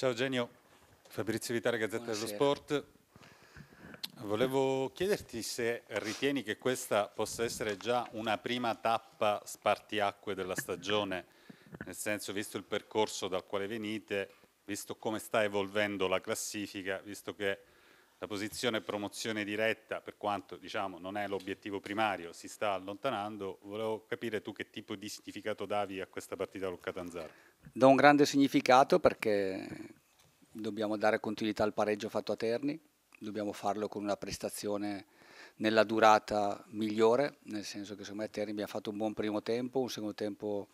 Ciao Eugenio, Fabrizio Vitale, Gazzetta Buonasera. dello Sport. Volevo chiederti se ritieni che questa possa essere già una prima tappa spartiacque della stagione, nel senso visto il percorso dal quale venite, visto come sta evolvendo la classifica, visto che la posizione promozione diretta, per quanto diciamo non è l'obiettivo primario, si sta allontanando, volevo capire tu che tipo di significato davi a questa partita con Catanzaro. Do un grande significato perché dobbiamo dare continuità al pareggio fatto a Terni, dobbiamo farlo con una prestazione nella durata migliore, nel senso che secondo me Terni abbiamo fatto un buon primo tempo, un secondo tempo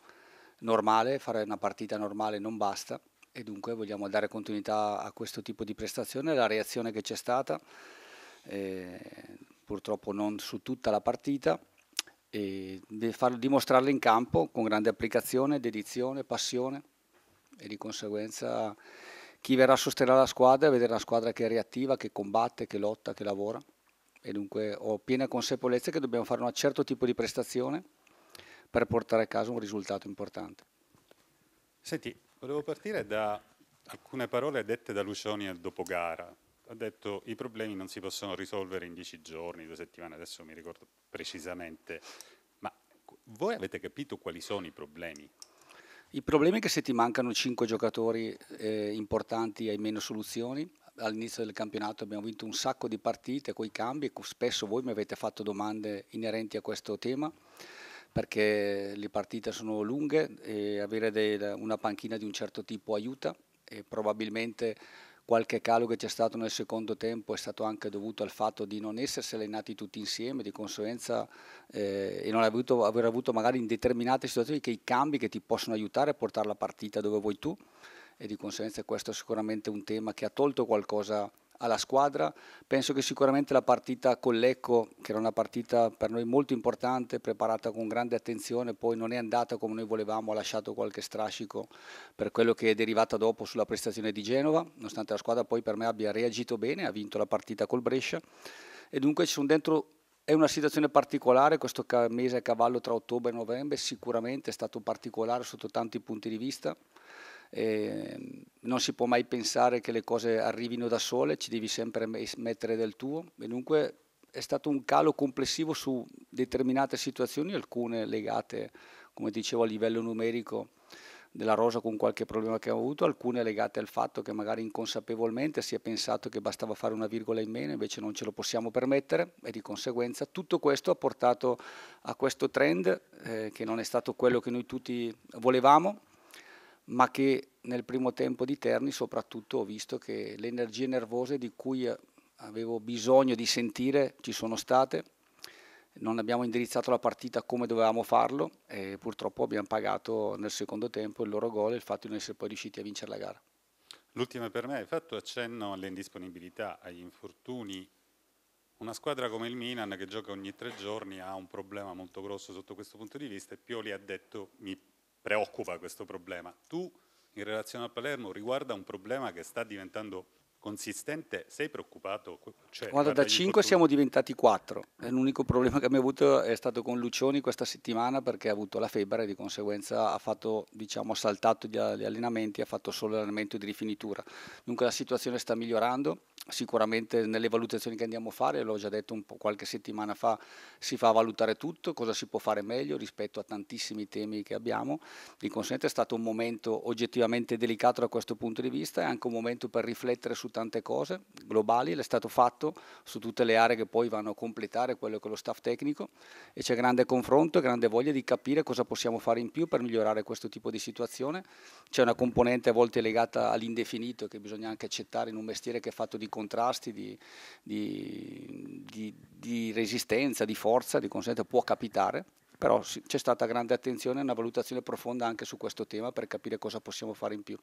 normale, fare una partita normale non basta e dunque vogliamo dare continuità a questo tipo di prestazione, la reazione che c'è stata, eh, purtroppo non su tutta la partita, e farlo, dimostrarla in campo con grande applicazione, dedizione, passione e di conseguenza chi verrà a sostenere la squadra vedere la squadra che è reattiva, che combatte, che lotta, che lavora e dunque ho piena consapevolezza che dobbiamo fare un certo tipo di prestazione per portare a casa un risultato importante. Senti, volevo partire da alcune parole dette da Lucioni al dopogara. Ha detto i problemi non si possono risolvere in dieci giorni, due settimane, adesso mi ricordo precisamente. Ma voi avete capito quali sono i problemi? Il problema è che se ti mancano cinque giocatori eh, importanti hai meno soluzioni. All'inizio del campionato abbiamo vinto un sacco di partite con i cambi, spesso voi mi avete fatto domande inerenti a questo tema perché le partite sono lunghe e avere dei, una panchina di un certo tipo aiuta e probabilmente qualche calo che c'è stato nel secondo tempo è stato anche dovuto al fatto di non essersi allenati tutti insieme, di conseguenza eh, e non avuto, aver avuto magari in determinate situazioni che i cambi che ti possono aiutare a portare la partita dove vuoi tu e di conseguenza questo è sicuramente un tema che ha tolto qualcosa alla squadra. Penso che sicuramente la partita con l'Ecco, che era una partita per noi molto importante, preparata con grande attenzione, poi non è andata come noi volevamo, ha lasciato qualche strascico per quello che è derivata dopo sulla prestazione di Genova, nonostante la squadra poi per me abbia reagito bene, ha vinto la partita col Brescia e dunque ci sono dentro è una situazione particolare, questo mese a cavallo tra ottobre e novembre sicuramente è stato particolare sotto tanti punti di vista. Eh, non si può mai pensare che le cose arrivino da sole, ci devi sempre mettere del tuo. E dunque è stato un calo complessivo su determinate situazioni, alcune legate, come dicevo, a livello numerico della rosa con qualche problema che ho avuto, alcune legate al fatto che magari inconsapevolmente si è pensato che bastava fare una virgola in meno, invece non ce lo possiamo permettere e di conseguenza tutto questo ha portato a questo trend eh, che non è stato quello che noi tutti volevamo ma che nel primo tempo di Terni soprattutto ho visto che le energie nervose di cui eh, avevo bisogno di sentire ci sono state, non abbiamo indirizzato la partita come dovevamo farlo e purtroppo abbiamo pagato nel secondo tempo il loro gol e il fatto di non essere poi riusciti a vincere la gara. L'ultima per me, hai fatto accenno alle indisponibilità, agli infortuni. Una squadra come il Milan che gioca ogni tre giorni ha un problema molto grosso sotto questo punto di vista e Pioli ha detto mi preoccupa questo problema. Tu, in relazione a Palermo, riguarda un problema che sta diventando consistente, sei preoccupato? Cioè, Guarda, da 5 fortuna. siamo diventati 4. Eh, l'unico problema che abbiamo avuto è stato con Lucioni questa settimana perché ha avuto la febbre e di conseguenza ha fatto, diciamo, saltato gli allenamenti, ha fatto solo l'allenamento di rifinitura. Dunque la situazione sta migliorando, sicuramente nelle valutazioni che andiamo a fare, l'ho già detto qualche settimana fa, si fa valutare tutto, cosa si può fare meglio rispetto a tantissimi temi che abbiamo. Di conseguenza è stato un momento oggettivamente delicato da questo punto di vista, è anche un momento per riflettere su tante cose globali, l'è stato fatto su tutte le aree che poi vanno a completare quello che è lo staff tecnico e c'è grande confronto e grande voglia di capire cosa possiamo fare in più per migliorare questo tipo di situazione. C'è una componente a volte legata all'indefinito che bisogna anche accettare in un mestiere che è fatto di contrasti, di, di, di, di resistenza, di forza, di conseguenza può capitare, però c'è stata grande attenzione e una valutazione profonda anche su questo tema per capire cosa possiamo fare in più.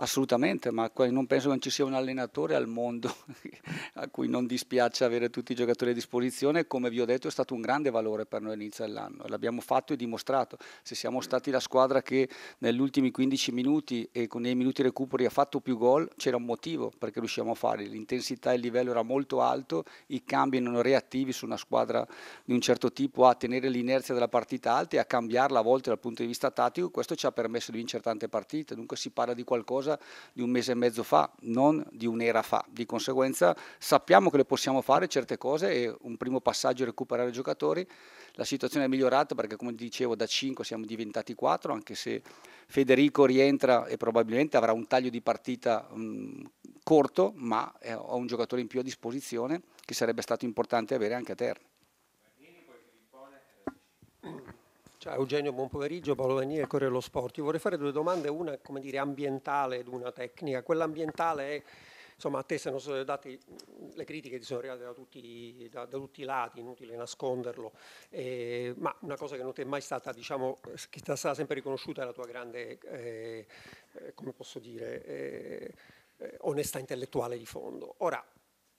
Assolutamente, ma non penso che non ci sia un allenatore al mondo a cui non dispiace avere tutti i giocatori a disposizione. Come vi ho detto, è stato un grande valore per noi all'inizio dell'anno. L'abbiamo fatto e dimostrato. Se siamo stati la squadra che negli ultimi 15 minuti e con i minuti recuperi ha fatto più gol, c'era un motivo perché riusciamo a fare. L'intensità e il livello era molto alto, i cambi erano reattivi su una squadra di un certo tipo a tenere l'inerzia della partita alta e a cambiarla a volte dal punto di vista tattico. Questo ci ha permesso di vincere tante partite. Dunque si parla di qualcosa cosa di un mese e mezzo fa, non di un'era fa. Di conseguenza sappiamo che le possiamo fare certe cose e un primo passaggio è recuperare i giocatori. La situazione è migliorata perché come dicevo da 5 siamo diventati 4, anche se Federico rientra e probabilmente avrà un taglio di partita mh, mm, corto, ma eh, ho un giocatore in più a disposizione che sarebbe stato importante avere anche a Terni. Ciao Eugenio, buon pomeriggio. Paolo Venier, Corriere dello Sport. Io vorrei fare due domande, una come dire, ambientale ed una tecnica. Quella ambientale è, insomma, a te se non sono date le critiche ti sono arrivate da tutti, da, da tutti i lati, inutile nasconderlo, eh, ma una cosa che non ti è mai stata, diciamo, che ti è stata sempre riconosciuta è la tua grande, eh, eh come posso dire, eh, eh, onestà intellettuale di fondo. Ora,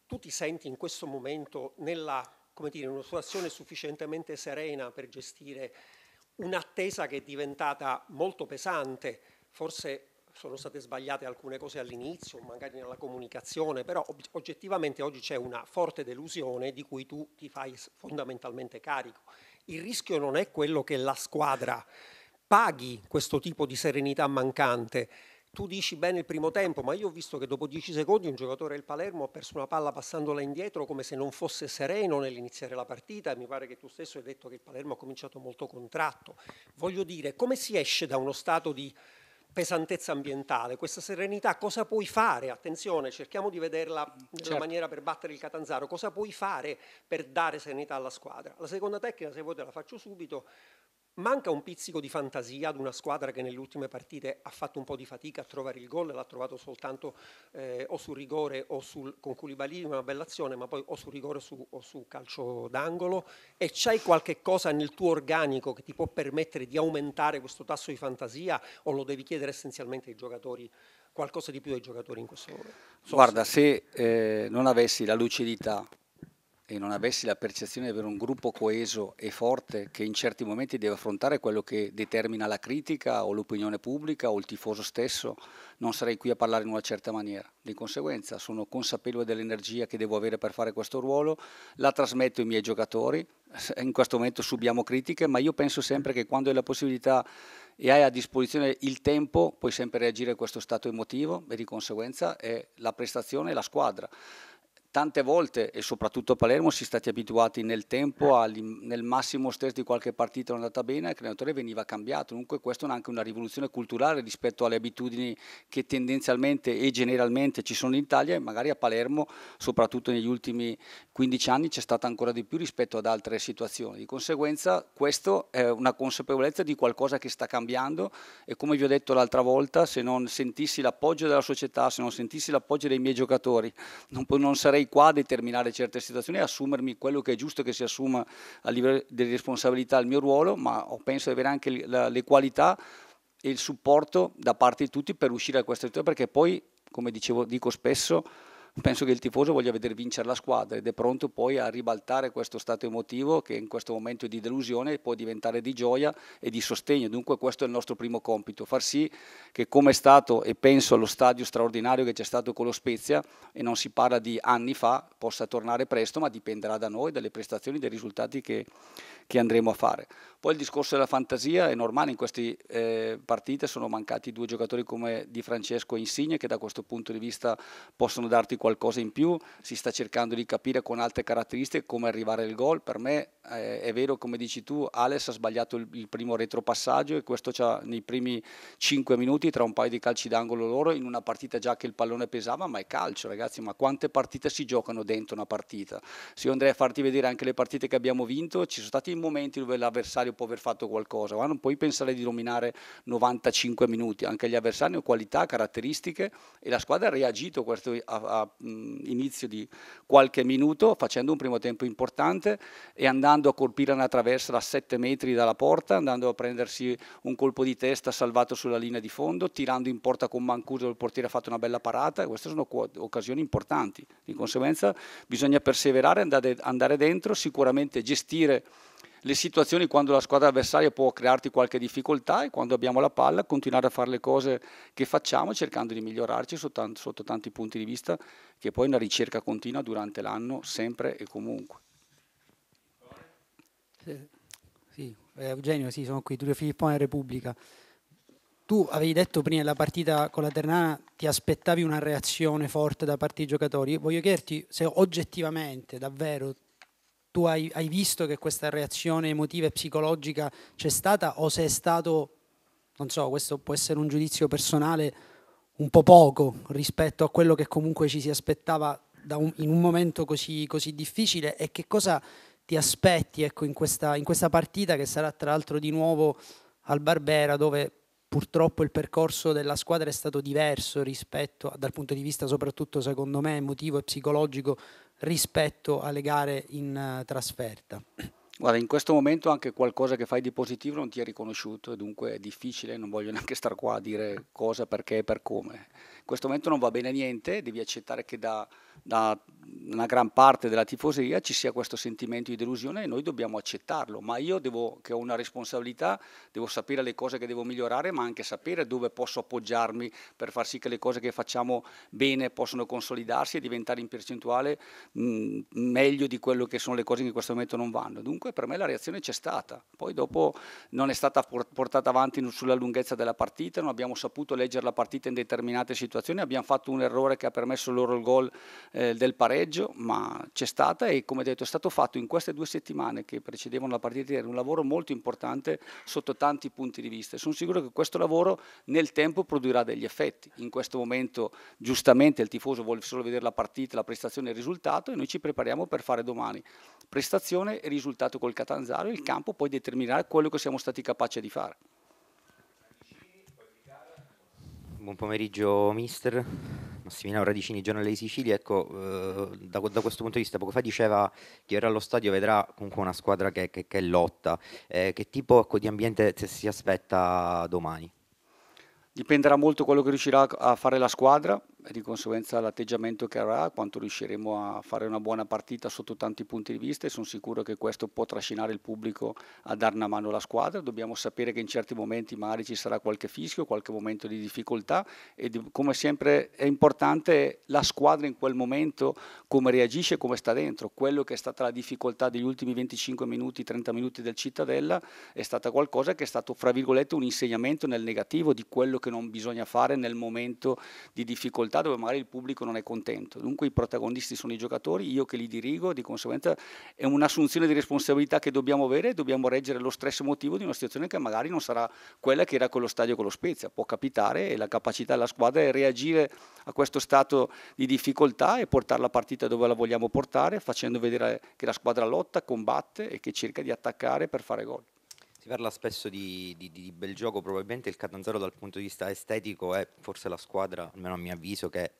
tu ti senti in questo momento nella, come dire, una situazione sufficientemente serena per gestire un'attesa che è diventata molto pesante, forse sono state sbagliate alcune cose all'inizio, magari nella comunicazione, però oggettivamente oggi c'è una forte delusione di cui tu ti fai fondamentalmente carico. Il rischio non è quello che la squadra paghi questo tipo di serenità mancante, tu dici bene il primo tempo, ma io ho visto che dopo 10 secondi un giocatore del Palermo ha perso una palla passandola indietro come se non fosse sereno nell'iniziare la partita. Mi pare che tu stesso hai detto che il Palermo ha cominciato molto contratto. Voglio dire, come si esce da uno stato di pesantezza ambientale, questa serenità, cosa puoi fare? Attenzione, cerchiamo di vederla in certo. maniera per battere il Catanzaro, cosa puoi fare per dare serenità alla squadra? La seconda tecnica, se vuoi te la faccio subito, Manca un pizzico di fantasia ad una squadra che nelle ultime partite ha fatto un po' di fatica a trovare il gol, l'ha trovato soltanto eh, o sul rigore o sul, con Koulibaly una bella azione, ma poi o sul rigore o su, o su calcio d'angolo e c'è qualche cosa nel tuo organico che ti può permettere di aumentare questo tasso di fantasia o lo devi chiedere essenzialmente ai giocatori? Qualcosa di più ai giocatori in questo momento? Guarda, se eh, non avessi la lucidità e non avessi la percezione di avere un gruppo coeso e forte che in certi momenti deve affrontare quello che determina la critica o l'opinione pubblica o il tifoso stesso, non sarei qui a parlare in una certa maniera. Di conseguenza sono consapevole dell'energia che devo avere per fare questo ruolo, la trasmetto ai miei giocatori, in questo momento subiamo critiche, ma io penso sempre che quando hai la possibilità e hai a disposizione il tempo, puoi sempre reagire a questo stato emotivo e di conseguenza è la prestazione e la squadra tante volte e soprattutto a Palermo si è stati abituati nel tempo eh. al, nel massimo stress di qualche partita non andata bene, il allenatore veniva cambiato, dunque questa è anche una rivoluzione culturale rispetto alle abitudini che tendenzialmente e generalmente ci sono in Italia e magari a Palermo soprattutto negli ultimi 15 anni c'è stata ancora di più rispetto ad altre situazioni, di conseguenza questo è una consapevolezza di qualcosa che sta cambiando e come vi ho detto l'altra volta se non sentissi l'appoggio della società, se non sentissi l'appoggio dei miei giocatori non sarei sarei qua a determinare certe situazioni assumermi quello che è giusto che si assuma a livello di responsabilità il mio ruolo, ma penso di avere anche le qualità e il supporto da parte di tutti per uscire da questa situazione, perché poi, come dicevo, dico spesso, penso che il tifoso voglia vedere vincere la squadra ed è pronto poi a ribaltare questo stato emotivo che in questo momento di delusione può diventare di gioia e di sostegno. Dunque questo è il nostro primo compito, far sì che come è stato e penso allo stadio straordinario che c'è stato con lo Spezia e non si parla di anni fa, possa tornare presto, ma dipenderà da noi, dalle prestazioni, dai risultati che, che andremo a fare. Poi il discorso della fantasia è normale, in queste eh, partite sono mancati due giocatori come Di Francesco e Insigne che da questo punto di vista possono darti qualcosa in più, si sta cercando di capire con altre caratteristiche come arrivare al gol, per me eh, è vero come dici tu, Alex ha sbagliato il, il primo retropassaggio e questo c'ha nei primi cinque minuti tra un paio di calci d'angolo loro in una partita già che il pallone pesava, ma è calcio ragazzi, ma quante partite si giocano dentro una partita? Se io andrei a farti vedere anche le partite che abbiamo vinto, ci sono stati momenti dove l'avversario può aver fatto qualcosa, ma non puoi pensare di dominare 95 minuti, anche gli avversari hanno qualità, caratteristiche e la squadra ha reagito questo a, a mh, inizio di qualche minuto facendo un primo tempo importante e andando a colpire una traversa da 7 metri dalla porta, andando a prendersi un colpo di testa salvato sulla linea di fondo, tirando in porta con Mancuso, il portiere ha fatto una bella parata, queste sono occasioni importanti, di conseguenza bisogna perseverare, andare, andare dentro, sicuramente gestire le situazioni quando la squadra avversaria può crearti qualche difficoltà e quando abbiamo la palla continuare a fare le cose che facciamo cercando di migliorarci sotto, sotto tanti punti di vista che poi è una ricerca continua durante l'anno sempre e comunque. Sì, eh, Eugenio, sì, sono qui, Turio Filippone Repubblica. Tu avevi detto prima della partita con la Ternana ti aspettavi una reazione forte da parte dei giocatori. Voglio chiederti se oggettivamente, davvero, tu hai, hai visto che questa reazione emotiva e psicologica c'è stata o se è stato, non so, questo può essere un giudizio personale un po' poco rispetto a quello che comunque ci si aspettava un, in un momento così, così, difficile e che cosa ti aspetti ecco, in, questa, in questa partita che sarà tra l'altro di nuovo al Barbera dove purtroppo il percorso della squadra è stato diverso rispetto dal punto di vista soprattutto secondo me emotivo e psicologico rispetto alle gare in eh, trasferta. Guarda, in questo momento anche qualcosa che fai di positivo non ti è riconosciuto, dunque è difficile, non voglio neanche star qua a dire cosa, perché e per come. In questo momento non va bene niente, devi accettare che da da una gran parte della tifoseria ci sia questo sentimento di delusione e noi dobbiamo accettarlo, ma io devo, che ho una responsabilità, devo sapere le cose che devo migliorare, ma anche sapere dove posso appoggiarmi per far sì che le cose che facciamo bene possano consolidarsi e diventare in percentuale mh, mm, meglio di quello che sono le cose che in questo momento non vanno. Dunque per me la reazione c'è stata, poi dopo non è stata portata avanti sulla lunghezza della partita, non abbiamo saputo leggere la partita in determinate situazioni, abbiamo fatto un errore che ha permesso loro il gol eh, del pareggio, ma c'è stata e come detto è stato fatto in queste due settimane che precedevano la partita di ieri un lavoro molto importante sotto tanti punti di vista. Sono sicuro che questo lavoro nel tempo produrrà degli effetti. In questo momento giustamente il tifoso vuole solo vedere la partita, la prestazione e il risultato e noi ci prepariamo per fare domani prestazione e risultato col Catanzaro e il campo poi determinerà quello che siamo stati capaci di fare. Buon pomeriggio mister, Massimiliano Radicini, giornale di Sicilia, ecco, eh, da, da, questo punto di vista poco fa diceva che ora allo stadio vedrà comunque una squadra che, che, che lotta. Eh, che tipo ecco, di ambiente si aspetta domani? Dipenderà molto quello che riuscirà a fare la squadra, di conseguenza l'atteggiamento che avrà, quanto riusciremo a fare una buona partita sotto tanti punti di vista e sono sicuro che questo può trascinare il pubblico a dare una mano alla squadra, dobbiamo sapere che in certi momenti magari ci sarà qualche fischio, qualche momento di difficoltà e di, come sempre è importante la squadra in quel momento come reagisce, come sta dentro, quello che è stata la difficoltà degli ultimi 25 minuti, 30 minuti del Cittadella è stata qualcosa che è stato fra virgolette un insegnamento nel negativo di quello che non bisogna fare nel momento di difficoltà difficoltà dove magari il pubblico non è contento. Dunque i protagonisti sono i giocatori, io che li dirigo, di conseguenza è un'assunzione di responsabilità che dobbiamo avere, e dobbiamo reggere lo stress emotivo di una situazione che magari non sarà quella che era con lo stadio con lo Spezia, può capitare e la capacità della squadra è reagire a questo stato di difficoltà e portare la partita dove la vogliamo portare, facendo vedere che la squadra lotta, combatte e che cerca di attaccare per fare gol. Si parla spesso di, di, di, bel gioco, probabilmente il Catanzaro dal punto di vista estetico è forse la squadra, almeno a mio avviso, che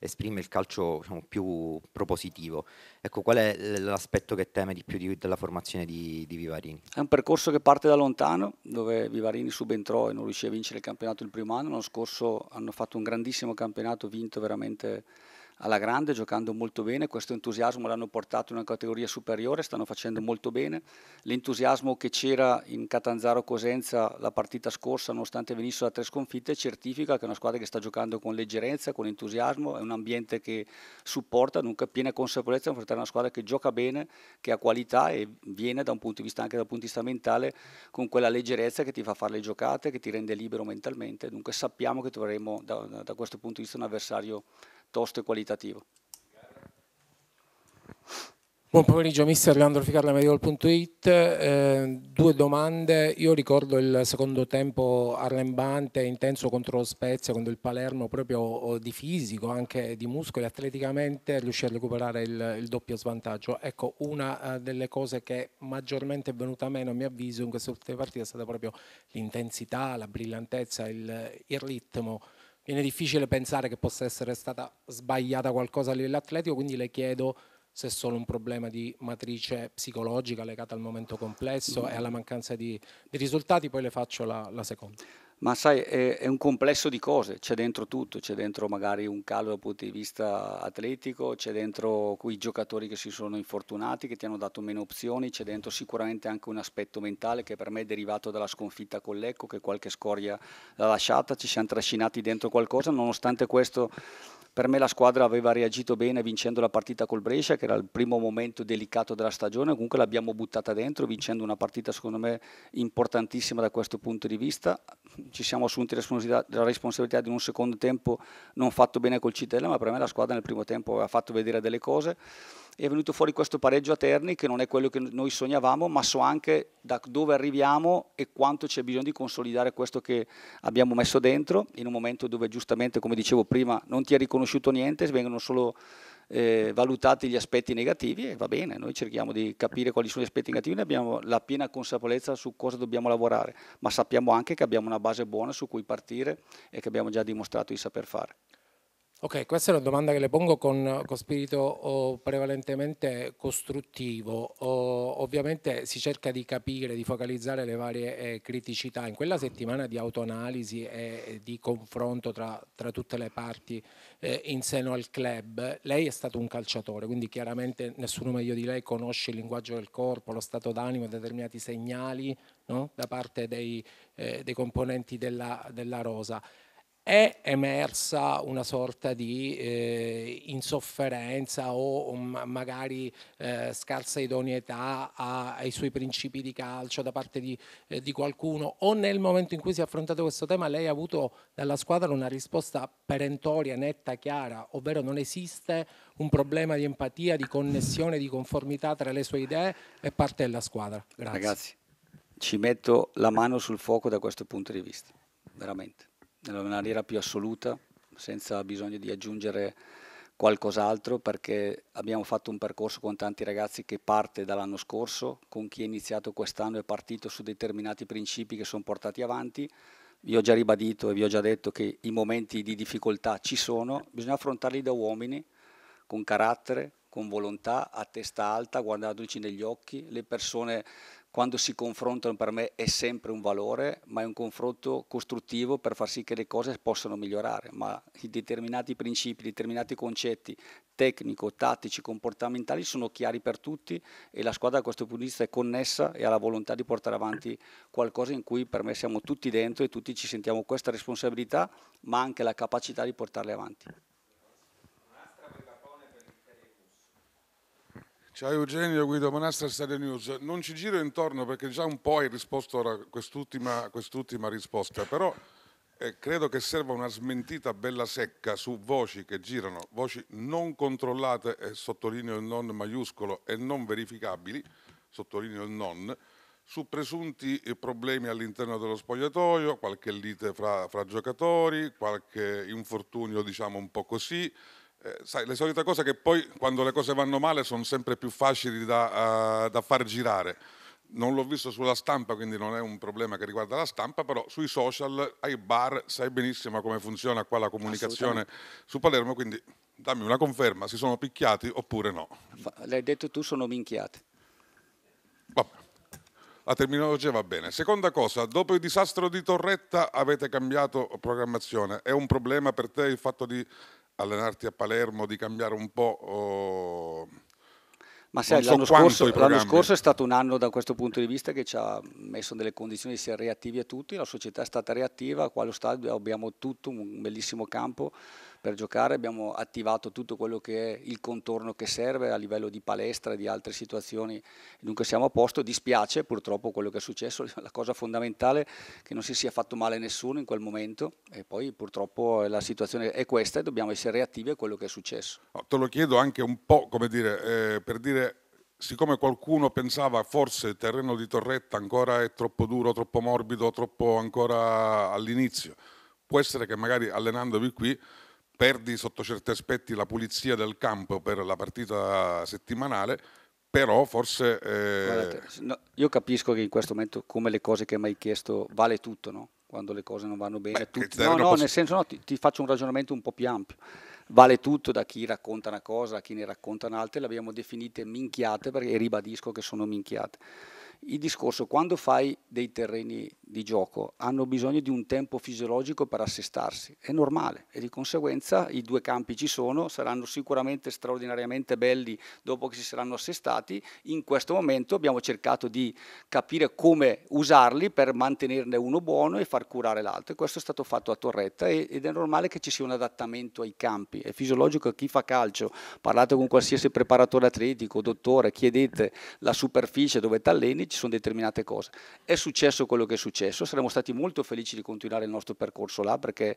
esprime il calcio diciamo, più propositivo. Ecco, qual è l'aspetto che teme di più di, della formazione di, Vivarini? È un percorso che parte da lontano, dove Vivarini subentrò e non riuscì a vincere il campionato il primo anno, l'anno scorso hanno fatto un grandissimo campionato, vinto veramente alla grande, giocando molto bene, questo entusiasmo l'hanno portato in una categoria superiore, stanno facendo molto bene. L'entusiasmo che c'era in Catanzaro Cosenza la partita scorsa, nonostante venisse da tre sconfitte, certifica che è una squadra che sta giocando con leggerezza, con entusiasmo, è un ambiente che supporta, dunque piena consapevolezza è una squadra che gioca bene, che ha qualità e viene da un punto di vista anche dal punto di vista mentale con quella leggerezza che ti fa fare le giocate, che ti rende libero mentalmente. Dunque sappiamo che troveremo da, da questo punto di vista un avversario tosto e qualitativo. Buon pomeriggio mister Leandro Ficarla Medieval.it, eh, due domande, io ricordo il secondo tempo arrembante, intenso contro lo Spezia, contro il Palermo, proprio oh, di fisico, anche di muscoli, atleticamente riuscì a recuperare il, il doppio svantaggio. Ecco, una eh, delle cose che maggiormente è venuta meno a mio avviso in queste ultime partite è stata proprio l'intensità, la brillantezza, il, il ritmo viene difficile pensare che possa essere stata sbagliata qualcosa a livello atletico, quindi le chiedo se è solo un problema di matrice psicologica legata al momento complesso mm. e alla mancanza di, di risultati, poi le faccio la, la seconda ma sai, è, è, un complesso di cose, c'è dentro tutto, c'è dentro magari un calo dal punto di vista atletico, c'è dentro quei giocatori che si sono infortunati, che ti hanno dato meno opzioni, c'è dentro sicuramente anche un aspetto mentale che per me è derivato dalla sconfitta con l'Ecco, che qualche scoria l'ha lasciata, ci siamo trascinati dentro qualcosa, nonostante questo per me la squadra aveva reagito bene vincendo la partita col Brescia, che era il primo momento delicato della stagione, comunque l'abbiamo buttata dentro vincendo una partita secondo me importantissima da questo punto di vista. Ci siamo assunti la responsabilità di un secondo tempo non fatto bene col Citella, ma per me la squadra nel primo tempo ha fatto vedere delle cose è venuto fuori questo pareggio a Terni che non è quello che noi sognavamo, ma so anche da dove arriviamo e quanto c'è bisogno di consolidare questo che abbiamo messo dentro in un momento dove giustamente, come dicevo prima, non ti è riconosciuto niente, vengono solo eh, valutati gli aspetti negativi e va bene, noi cerchiamo di capire quali sono gli aspetti negativi, noi abbiamo la piena consapevolezza su cosa dobbiamo lavorare, ma sappiamo anche che abbiamo una base buona su cui partire e che abbiamo già dimostrato di saper fare. Ok, questa è una domanda che le pongo con, con spirito oh, prevalentemente costruttivo. Oh, ovviamente si cerca di capire, di focalizzare le varie eh, criticità. In quella settimana di autoanalisi e di confronto tra, tra tutte le parti eh, in seno al club, lei è stato un calciatore, quindi chiaramente nessuno meglio di lei conosce il linguaggio del corpo, lo stato d'animo, determinati segnali no? da parte dei, eh, dei componenti della, della rosa è emersa una sorta di eh, insofferenza o, o magari eh, scarsa idoneità a, ai suoi principi di calcio da parte di, eh, di, qualcuno o nel momento in cui si è affrontato questo tema lei ha avuto dalla squadra una risposta perentoria, netta, chiara, ovvero non esiste un problema di empatia, di connessione, di conformità tra le sue idee e parte della squadra. Grazie. Ragazzi, ci metto la mano sul fuoco da questo punto di vista, veramente nella maniera più assoluta, senza bisogno di aggiungere qualcos'altro perché abbiamo fatto un percorso con tanti ragazzi che parte dall'anno scorso, con chi è iniziato quest'anno è partito su determinati principi che sono portati avanti. Vi ho già ribadito e vi ho già detto che i momenti di difficoltà ci sono, bisogna affrontarli da uomini, con carattere, con volontà, a testa alta, guardandoci negli occhi. Le persone quando si confrontano per me è sempre un valore, ma è un confronto costruttivo per far sì che le cose possano migliorare, ma i determinati principi, determinati concetti tecnico, tattici, comportamentali sono chiari per tutti e la squadra da questo punto di vista è connessa e ha la volontà di portare avanti qualcosa in cui per me siamo tutti dentro e tutti ci sentiamo questa responsabilità, ma anche la capacità di portarle avanti. Ciao Eugenio, Guido Monastra, Stadio News. Non ci giro intorno perché già un po' hai risposto a quest'ultima, quest'ultima risposta, però eh, credo che serva una smentita bella secca su voci che girano, voci non controllate, e sottolineo il non maiuscolo, e non verificabili, sottolineo il non, su presunti problemi all'interno dello spogliatoio, qualche lite fra, fra giocatori, qualche infortunio diciamo un po' così, eh, sai, le solite cose che poi quando le cose vanno male sono sempre più facili da, uh, da far girare. Non l'ho visto sulla stampa, quindi non è un problema che riguarda la stampa, però sui social, ai bar, sai benissimo come funziona qua la comunicazione su Palermo, quindi dammi una conferma, si sono picchiati oppure no? L'hai detto tu, sono minchiati. Vabbè la terminologia va bene. Seconda cosa, dopo il disastro di Torretta avete cambiato programmazione. È un problema per te il fatto di allenarti a Palermo, di cambiare un po'... Oh, ma sai, so l'anno, scorso, l'anno, scorso, è stato un anno da questo punto di vista che ci ha messo nelle condizioni di essere reattivi a tutti, la società è stata reattiva, qua allo stadio abbiamo tutto, un bellissimo campo, per giocare, abbiamo attivato tutto quello che è il contorno che serve a livello di palestra e di altre situazioni, dunque siamo a posto, dispiace purtroppo quello che è successo, la cosa fondamentale è che non si sia fatto male a nessuno in quel momento e poi purtroppo la situazione è questa e dobbiamo essere reattivi a quello che è successo. te lo chiedo anche un po' come dire, eh, per dire siccome qualcuno pensava forse il terreno di Torretta ancora è troppo duro, troppo morbido, troppo ancora all'inizio, può essere che magari allenandovi qui perdi sotto certi aspetti la pulizia del campo per la partita settimanale, però forse... Eh... Guardate, no, io capisco che in questo momento, come le cose che mi hai chiesto, vale tutto, no? quando le cose non vanno bene. Beh, tutti... No, no, poss- nel senso no, ti, ti, faccio un ragionamento un po' più ampio. Vale tutto da chi racconta una cosa a chi ne racconta un'altra, le abbiamo definite minchiate perché ribadisco che sono minchiate il discorso, quando fai dei terreni di gioco, hanno bisogno di un tempo fisiologico per assestarsi, è normale e di conseguenza i due campi ci sono, saranno sicuramente straordinariamente belli dopo che si saranno assestati. In questo momento abbiamo cercato di capire come usarli per mantenerne uno buono e far curare l'altro e questo è stato fatto a Torretta ed è normale che ci sia un adattamento ai campi, è fisiologico che chi fa calcio, parlate con qualsiasi preparatore atletico, dottore, chiedete la superficie dove ti alleni, ci sono determinate cose. È successo quello che è successo, saremmo stati molto felici di continuare il nostro percorso là perché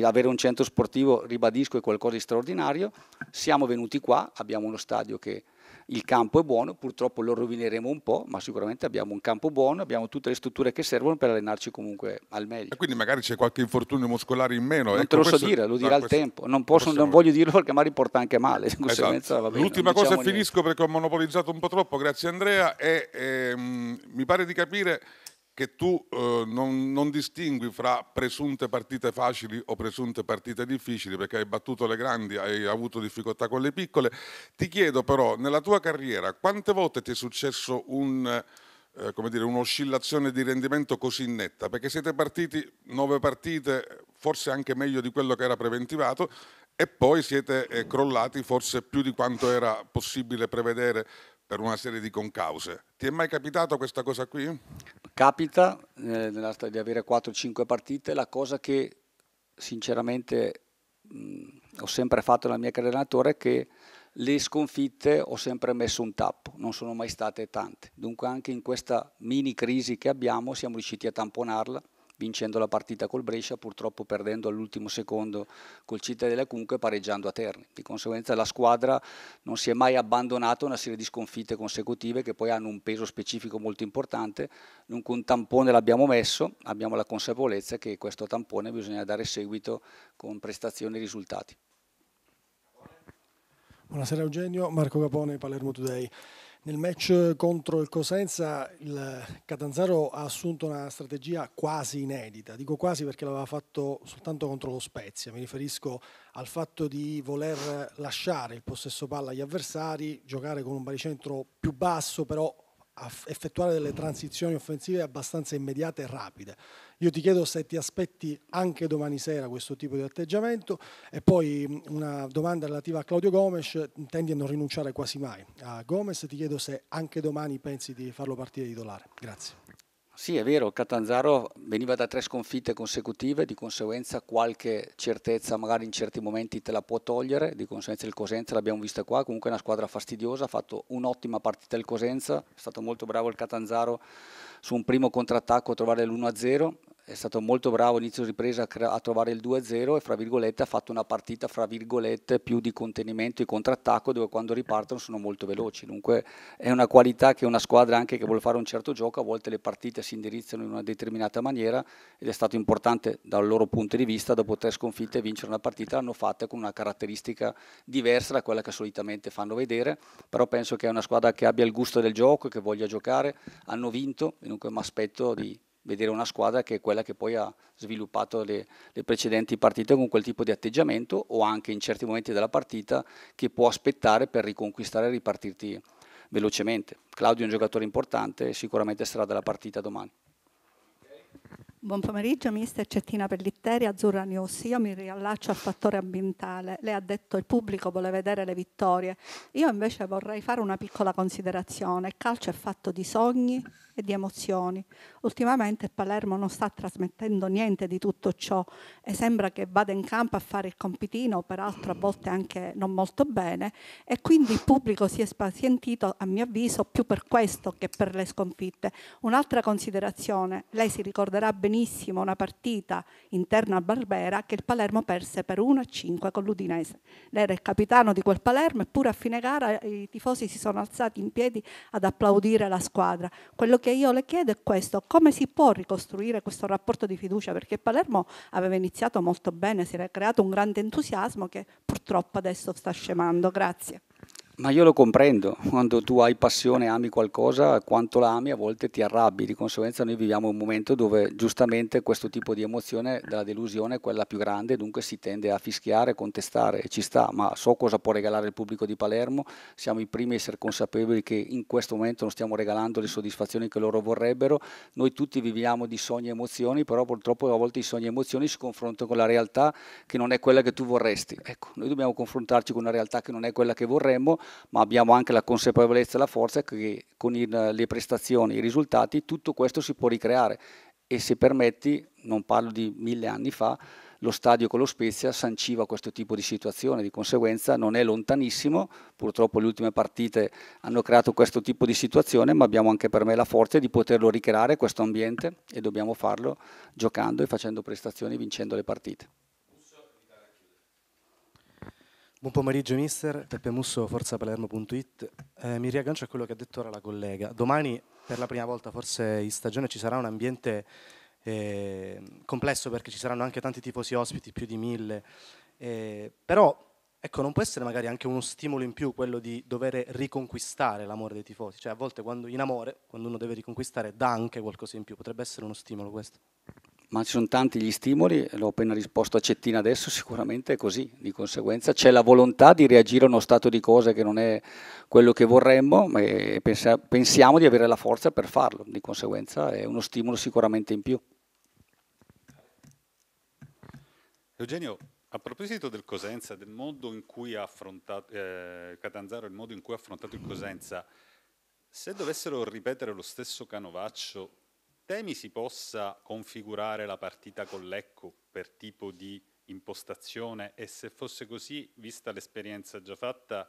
avere un centro sportivo, ribadisco, è qualcosa di straordinario. Siamo venuti qua, abbiamo uno stadio che il campo è buono, purtroppo lo rovineremo un po', ma sicuramente abbiamo un campo buono, abbiamo tutte le strutture che servono per allenarci comunque al meglio. E quindi magari c'è qualche infortunio muscolare in meno. Non ecco, te lo so dire, lo ah, dirà no, il tempo, non, posso, non, voglio dirlo perché magari porta anche male. Esatto. Bene, L'ultima cosa diciamo e finisco perché ho monopolizzato un po' troppo, grazie Andrea, è, ehm, mi pare di capire che tu eh, non, non, distingui fra presunte partite facili o presunte partite difficili perché hai battuto le grandi, hai avuto difficoltà con le piccole. Ti chiedo però, nella tua carriera, quante volte ti è successo un, eh, dire, un'oscillazione di rendimento così netta? Perché siete partiti nove partite, forse anche meglio di quello che era preventivato, e poi siete eh, crollati forse più di quanto era possibile prevedere per una serie di concause. Ti è mai capitato questa cosa qui? Capita eh, di avere 4-5 partite, la cosa che sinceramente mh, mm, ho sempre fatto nella mia carriera è che le sconfitte ho sempre messo un tappo, non sono mai state tante. Dunque anche in questa mini crisi che abbiamo siamo riusciti a tamponarla vincendo la partita col Brescia, purtroppo perdendo all'ultimo secondo col Cittadella comunque pareggiando a Terni. Di conseguenza la squadra non si è mai abbandonata a una serie di sconfitte consecutive che poi hanno un peso specifico molto importante. Dunque un tampone l'abbiamo messo, abbiamo la consapevolezza che questo tampone bisogna dare seguito con prestazioni e risultati. Buonasera Eugenio, Marco Capone, Palermo Today. Nel match contro il Cosenza il Catanzaro ha assunto una strategia quasi inedita, dico quasi perché l'aveva fatto soltanto contro lo Spezia, mi riferisco al fatto di voler lasciare il possesso palla agli avversari, giocare con un baricentro più basso però effettuare delle transizioni offensive abbastanza immediate e rapide. Io ti chiedo se ti aspetti anche domani sera questo tipo di atteggiamento e poi una domanda relativa a Claudio Gomes, intendi a non rinunciare quasi mai a Gomes, ti chiedo se anche domani pensi di farlo partire titolare. Grazie. Sì, è vero, Catanzaro veniva da tre sconfitte consecutive, di conseguenza qualche certezza magari in certi momenti te la può togliere, di conseguenza il Cosenza l'abbiamo vista qua, comunque è una squadra fastidiosa, ha fatto un'ottima partita il Cosenza, è stato molto bravo il Catanzaro su un primo contrattacco a trovare l'1-0, è stato molto bravo inizio ripresa a, trovare il 2-0 e fra virgolette ha fatto una partita fra virgolette più di contenimento e contrattacco dove quando ripartono sono molto veloci dunque è una qualità che una squadra anche che vuole fare un certo gioco a volte le partite si indirizzano in una determinata maniera ed è stato importante dal loro punto di vista dopo tre sconfitte vincere una partita l'hanno fatta con una caratteristica diversa da quella che solitamente fanno vedere però penso che è una squadra che abbia il gusto del gioco che voglia giocare hanno vinto e dunque mi aspetto di vedere una squadra che è quella che poi ha sviluppato le, le, precedenti partite con quel tipo di atteggiamento o anche in certi momenti della partita che può aspettare per riconquistare e ripartirti velocemente. Claudio è un giocatore importante e sicuramente sarà della partita domani. Buon pomeriggio, mister Cettina Pellitteri, Azzurra News. Io mi riallaccio al fattore ambientale. Lei ha detto che il pubblico vuole vedere le vittorie. Io invece vorrei fare una piccola considerazione. Il calcio è fatto di sogni e di emozioni. Ultimamente Palermo non sta trasmettendo niente di tutto ciò e sembra che vada in campo a fare il compitino, peraltro a volte anche non molto bene, e quindi il pubblico si è spazientito, a mio avviso, più per questo che per le sconfitte. Un'altra considerazione, lei si ricorderà benissimo benissimo una partita interna a Barbera che il Palermo perse per 1-5 con l'Udinese. Lei era il capitano di quel Palermo eppure a fine gara i tifosi si sono alzati in piedi ad applaudire la squadra. Quello che io le chiedo è questo, come si può ricostruire questo rapporto di fiducia? Perché Palermo aveva iniziato molto bene, si era creato un grande entusiasmo che purtroppo adesso sta scemando. Grazie. Ma io lo comprendo, quando tu hai passione, ami qualcosa, quanto la ami a volte ti arrabbi, di conseguenza noi viviamo un momento dove giustamente questo tipo di emozione della delusione è quella più grande, dunque si tende a fischiare, contestare e ci sta, ma so cosa può regalare il pubblico di Palermo, siamo i primi a essere consapevoli che in questo momento non stiamo regalando le soddisfazioni che loro vorrebbero, noi tutti viviamo di sogni e emozioni, però purtroppo a volte i sogni e emozioni si confrontano con la realtà che non è quella che tu vorresti, ecco, noi dobbiamo confrontarci con una realtà che non è quella che vorremmo, ma abbiamo anche la consapevolezza e la forza che con il, le prestazioni, i risultati, tutto questo si può ricreare e se permetti, non parlo di mille anni fa, lo stadio con lo Spezia sanciva questo tipo di situazione, di conseguenza non è lontanissimo, purtroppo le ultime partite hanno creato questo tipo di situazione, ma abbiamo anche per me la forza di poterlo ricreare questo ambiente e dobbiamo farlo giocando e facendo prestazioni vincendo le partite. Buon pomeriggio mister, Peppe Musso, forzapalermo.it. Eh, mi riaggancio a quello che ha detto ora la collega. Domani per la prima volta forse in stagione ci sarà un ambiente eh, complesso perché ci saranno anche tanti tifosi ospiti, più di mille. Eh, però ecco, non può essere magari anche uno stimolo in più quello di dover riconquistare l'amore dei tifosi. Cioè a volte quando, in amore, quando uno deve riconquistare, dà anche qualcosa in più. Potrebbe essere uno stimolo questo ma ci sono tanti gli stimoli, l'ho appena risposto a Cettina adesso, sicuramente è così, di conseguenza c'è la volontà di reagire a uno stato di cose che non è quello che vorremmo ma pensiamo di avere la forza per farlo, di conseguenza è uno stimolo sicuramente in più. Eugenio, a proposito del Cosenza, del modo in cui ha affrontato eh, Catanzaro, il modo in cui ha affrontato il Cosenza, se dovessero ripetere lo stesso canovaccio temi si possa configurare la partita con l'Ecco per tipo di impostazione e se fosse così, vista l'esperienza già fatta,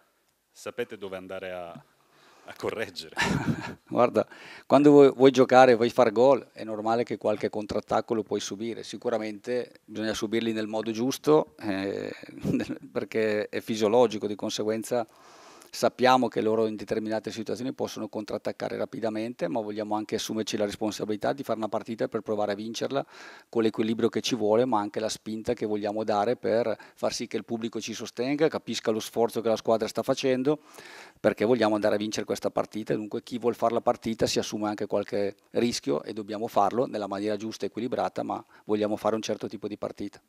sapete dove andare a, a correggere? Guarda, quando vuoi, vuoi giocare, vuoi far gol, è normale che qualche contrattacco lo puoi subire, sicuramente bisogna subirli nel modo giusto eh, perché è fisiologico, di conseguenza sappiamo che loro in determinate situazioni possono contrattaccare rapidamente, ma vogliamo anche assumerci la responsabilità di fare una partita per provare a vincerla con l'equilibrio che ci vuole, ma anche la spinta che vogliamo dare per far sì che il pubblico ci sostenga, capisca lo sforzo che la squadra sta facendo, perché vogliamo andare a vincere questa partita, dunque chi vuole fare la partita si assume anche qualche rischio e dobbiamo farlo nella maniera giusta e equilibrata, ma vogliamo fare un certo tipo di partita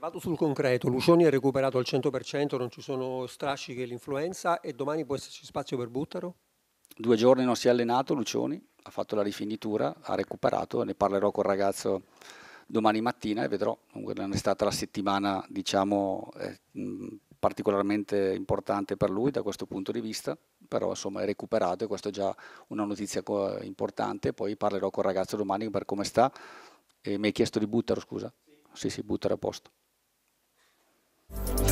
vado sul concreto, Lucioni è recuperato al 100%, non ci sono strascichi dell'influenza e domani può esserci spazio per Buttaro? Due giorni non si è allenato Lucioni, ha fatto la rifinitura, ha recuperato, ne parlerò col ragazzo domani mattina e vedrò, non è stata la settimana diciamo eh, particolarmente importante per lui da questo punto di vista, però insomma è recuperato e questa è già una notizia importante, poi parlerò col ragazzo domani per come sta e mi hai chiesto di Buttaro scusa? Sì, sì, sì Buttaro a posto. Bye.